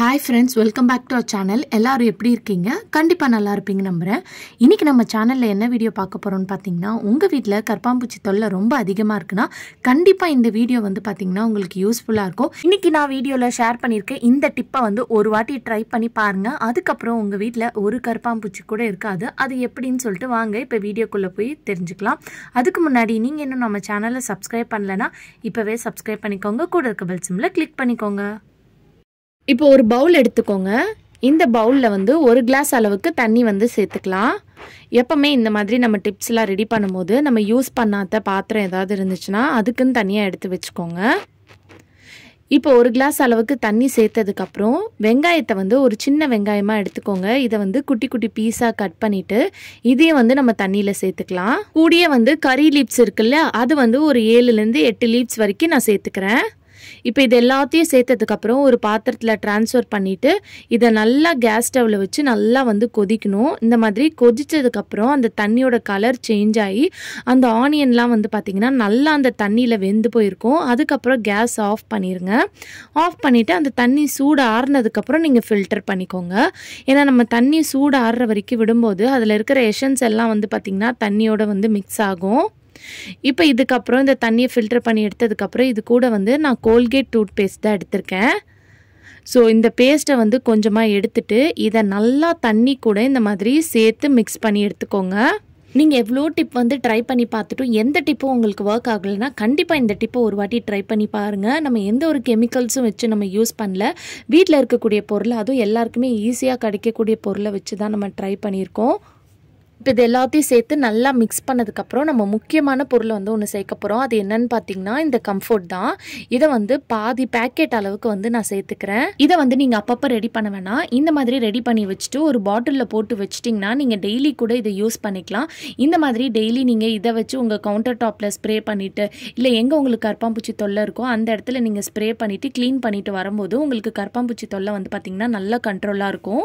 hi friends welcome back to our channel எல்லோரும் எப்படி இருக்கீங்க கண்டிப்பாக நல்லா இருப்பீங்க நம்புகிறேன் இன்றைக்கி நம்ம சேனலில் என்ன வீடியோ பார்க்க போகிறோம்னு பார்த்தீங்கன்னா உங்கள் வீட்டில் கற்பாம்பூச்சி தொல்லை ரொம்ப அதிகமாக இருக்குன்னா கண்டிப்பாக இந்த வீடியோ வந்து பார்த்தீங்கன்னா உங்களுக்கு யூஸ்ஃபுல்லாக இருக்கும் இன்றைக்கி நான் வீடியோவில் ஷேர் பண்ணியிருக்கேன் இந்த டிப்பை வந்து ஒரு வாட்டி ட்ரை பண்ணி பாருங்கள் அதுக்கப்புறம் உங்கள் வீட்டில் ஒரு கற்பாம்பூச்சி கூட இருக்காது அது எப்படின்னு சொல்லிட்டு வாங்க இப்போ வீடியோக்குள்ளே போய் தெரிஞ்சுக்கலாம் அதுக்கு முன்னாடி நீங்கள் இன்னும் நம்ம சேனலை சப்ஸ்கிரைப் பண்ணலைன்னா இப்போவே சப்ஸ்கிரைப் பண்ணிக்கோங்க கூட இருக்க பெல் சிம்மில் கிளிக் பண்ணிக்கோங்க இப்போ ஒரு பவுல் எடுத்துக்கோங்க இந்த பவுலில் வந்து ஒரு கிளாஸ் அளவுக்கு தண்ணி வந்து சேர்த்துக்கலாம் எப்போவுமே இந்த மாதிரி நம்ம டிப்ஸ்லாம் ரெடி பண்ணும்போது நம்ம யூஸ் பண்ணாத பாத்திரம் ஏதாவது இருந்துச்சுன்னா அதுக்குன்னு தனியாக எடுத்து வச்சுக்கோங்க இப்போ ஒரு கிளாஸ் அளவுக்கு தண்ணி சேர்த்ததுக்கப்புறம் வெங்காயத்தை வந்து ஒரு சின்ன வெங்காயமாக எடுத்துக்கோங்க இதை வந்து குட்டி குட்டி பீஸாக கட் பண்ணிவிட்டு இதையும் வந்து நம்ம தண்ணியில் சேர்த்துக்கலாம் கூடிய வந்து கறி லீப்ஸ் இருக்குல்ல அது வந்து ஒரு ஏழுலேருந்து எட்டு லீப்ஸ் வரைக்கும் நான் சேர்த்துக்கிறேன் இப்போ இது எல்லாத்தையும் சேர்த்ததுக்கப்புறம் ஒரு பாத்திரத்தில் ட்ரான்ஸ்ஃபர் பண்ணிவிட்டு இதை நல்லா கேஸ் ஸ்டவ்வில் வச்சு நல்லா வந்து கொதிக்கணும் இந்த மாதிரி கொதித்ததுக்கப்புறம் அந்த தண்ணியோட கலர் சேஞ்ச் ஆகி அந்த ஆனியன்லாம் வந்து பார்த்திங்கன்னா நல்லா அந்த தண்ணியில் வெந்து போயிருக்கும் அதுக்கப்புறம் கேஸ் ஆஃப் பண்ணிடுங்க ஆஃப் பண்ணிவிட்டு அந்த தண்ணி சூடு ஆறுனதுக்கப்புறம் நீங்கள் ஃபில்டர் பண்ணிக்கோங்க ஏன்னா நம்ம தண்ணி சூடு ஆறுற வரைக்கும் விடும்போது அதில் இருக்கிற எஷன்ஸ் எல்லாம் வந்து பார்த்திங்கன்னா தண்ணியோட வந்து மிக்ஸ் ஆகும் இப்போ இதுக்கப்புறம் இந்த தண்ணியை ஃபில்டர் பண்ணி எடுத்ததுக்கப்புறம் இது கூட வந்து நான் கோல்கேட் டூத் பேஸ்ட் தான் எடுத்திருக்கேன் ஸோ இந்த பேஸ்ட்டை வந்து கொஞ்சமாக எடுத்துட்டு இதை நல்லா தண்ணி கூட இந்த மாதிரி சேர்த்து மிக்ஸ் பண்ணி எடுத்துக்கோங்க நீங்கள் எவ்வளோ டிப் வந்து ட்ரை பண்ணி பார்த்துட்டும் எந்த டிப்பும் உங்களுக்கு ஒர்க் ஆகலைன்னா கண்டிப்பாக இந்த டிப்பை ஒரு வாட்டி ட்ரை பண்ணி பாருங்கள் நம்ம எந்த ஒரு கெமிக்கல்ஸும் வச்சு நம்ம யூஸ் பண்ணல வீட்டில் இருக்கக்கூடிய பொருள் அதுவும் எல்லாருக்குமே ஈஸியாக கிடைக்கக்கூடிய பொருளை வச்சு தான் நம்ம ட்ரை பண்ணியிருக்கோம் இப்போ இது எல்லாத்தையும் சேர்த்து நல்லா மிக்ஸ் பண்ணதுக்கப்புறம் நம்ம முக்கியமான பொருளை வந்து ஒன்று சேர்க்க போகிறோம் அது என்னன்னு பார்த்தீங்கன்னா இந்த கம்ஃபோர்ட் தான் இதை வந்து பாதி பேக்கெட் அளவுக்கு வந்து நான் சேர்த்துக்கிறேன் இதை வந்து நீங்கள் அப்பப்போ ரெடி பண்ண வேணாம் இந்த மாதிரி ரெடி பண்ணி வச்சுட்டு ஒரு பாட்டிலில் போட்டு வச்சிட்டிங்கன்னா நீங்கள் டெய்லி கூட இதை யூஸ் பண்ணிக்கலாம் இந்த மாதிரி டெய்லி நீங்கள் இதை வச்சு உங்கள் கவுண்டர் டாப்பில் ஸ்ப்ரே பண்ணிவிட்டு இல்லை எங்கே உங்களுக்கு கற்பாம்பூச்சி தொல்லை இருக்கோ அந்த இடத்துல நீங்கள் ஸ்ப்ரே பண்ணிவிட்டு க்ளீன் பண்ணிவிட்டு வரும்போது உங்களுக்கு கற்பாம்பூச்சி தொல்லை வந்து பார்த்திங்கன்னா நல்லா கண்ட்ரோலாக இருக்கும்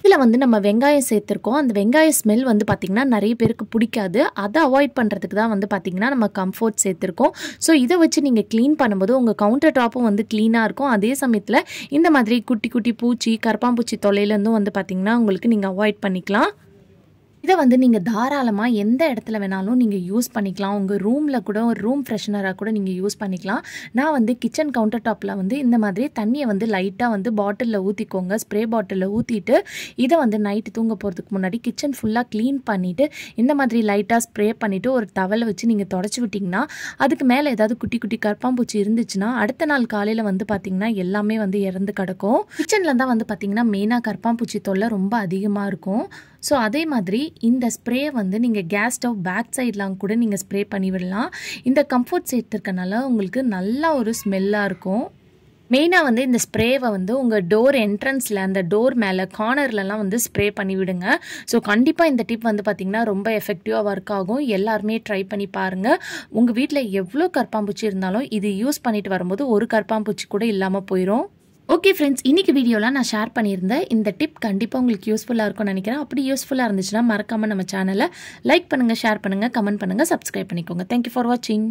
இதில் வந்து நம்ம வெங்காயம் சேர்த்துருக்கோம் அந்த வெங்காய ஸ்மெல் வந்து பார்த்திங்கன்னா நிறைய பேருக்கு பிடிக்காது அதை அவாய்ட் பண்ணுறதுக்கு தான் வந்து பார்த்திங்கன்னா நம்ம கம்ஃபோர்ட் சேர்த்துருக்கோம் ஸோ இதை வச்சு நீங்கள் க்ளீன் பண்ணும்போது உங்கள் கவுண்டர் டாப்பும் வந்து க்ளீனாக இருக்கும் அதே சமயத்தில் இந்த மாதிரி குட்டி குட்டி பூச்சி கரப்பாம்பூச்சி தொலையிலேருந்தும் வந்து பார்த்திங்கன்னா உங்களுக்கு நீங்கள் அவாய்ட் பண்ணிக்கலாம் இதை வந்து நீங்கள் தாராளமாக எந்த இடத்துல வேணாலும் நீங்கள் யூஸ் பண்ணிக்கலாம் உங்கள் ரூமில் கூட ஒரு ரூம் ஃப்ரெஷ்னராக கூட நீங்கள் யூஸ் பண்ணிக்கலாம் நான் வந்து கிச்சன் கவுண்டர் டாப்பில் வந்து இந்த மாதிரி தண்ணியை வந்து லைட்டாக வந்து பாட்டிலில் ஊற்றிக்கோங்க ஸ்ப்ரே பாட்டிலில் ஊற்றிட்டு இதை வந்து நைட்டு தூங்க போகிறதுக்கு முன்னாடி கிச்சன் ஃபுல்லாக க்ளீன் பண்ணிவிட்டு இந்த மாதிரி லைட்டாக ஸ்ப்ரே பண்ணிவிட்டு ஒரு தவலை வச்சு நீங்கள் தொடச்சி விட்டிங்கன்னா அதுக்கு மேலே ஏதாவது குட்டி குட்டி கற்பாம்பூச்சி இருந்துச்சுன்னா அடுத்த நாள் காலையில் வந்து பார்த்திங்கன்னா எல்லாமே வந்து இறந்து கிடக்கும் கிச்சனில் தான் வந்து பார்த்திங்கன்னா மெயினாக கற்பாம்பூச்சி தொல்லை ரொம்ப அதிகமாக இருக்கும் ஸோ அதே மாதிரி இந்த ஸ்ப்ரே வந்து நீங்கள் கேஸ் ஸ்டவ் பேக் சைட்லாம் கூட நீங்கள் ஸ்ப்ரே பண்ணிவிடலாம் இந்த கம்ஃபர்ட் சேர்த்துருக்கனால உங்களுக்கு நல்லா ஒரு ஸ்மெல்லாக இருக்கும் மெயினாக வந்து இந்த ஸ்ப்ரேவை வந்து உங்கள் டோர் என்ட்ரன்ஸில் அந்த டோர் மேலே கார்னர்லலாம் வந்து ஸ்ப்ரே பண்ணிவிடுங்க ஸோ கண்டிப்பாக இந்த டிப் வந்து பார்த்திங்கன்னா ரொம்ப எஃபெக்டிவாக ஒர்க் ஆகும் எல்லாருமே ட்ரை பண்ணி பாருங்கள் உங்கள் வீட்டில் எவ்வளோ கற்பாம்பூச்சி இருந்தாலும் இது யூஸ் பண்ணிட்டு வரும்போது ஒரு கற்பாம்பூச்சி கூட இல்லாமல் போயிடும் ஓகே ஃப்ரெண்ட்ஸ் இன்றைக்கி வீடியோவில் நான் ஷேர் பண்ணியிருந்தேன் இந்த டிப் கண்டிப்பாக உங்களுக்கு யூஸ்ஃபுல்லாக இருக்கும்னு நினைக்கிறேன் அப்படி யூஸ்ஃபுல்லாக இருந்துச்சுன்னா மறக்காமல் நம்ம சேனலை லைக் பண்ணுங்கள் ஷேர் பண்ணுங்கள் கமெண்ட் பண்ணுங்கள் சப்ஸ்கிரைப் பண்ணிக்கோங்க தேங்க்யூ ஃபார் வாட்சிங்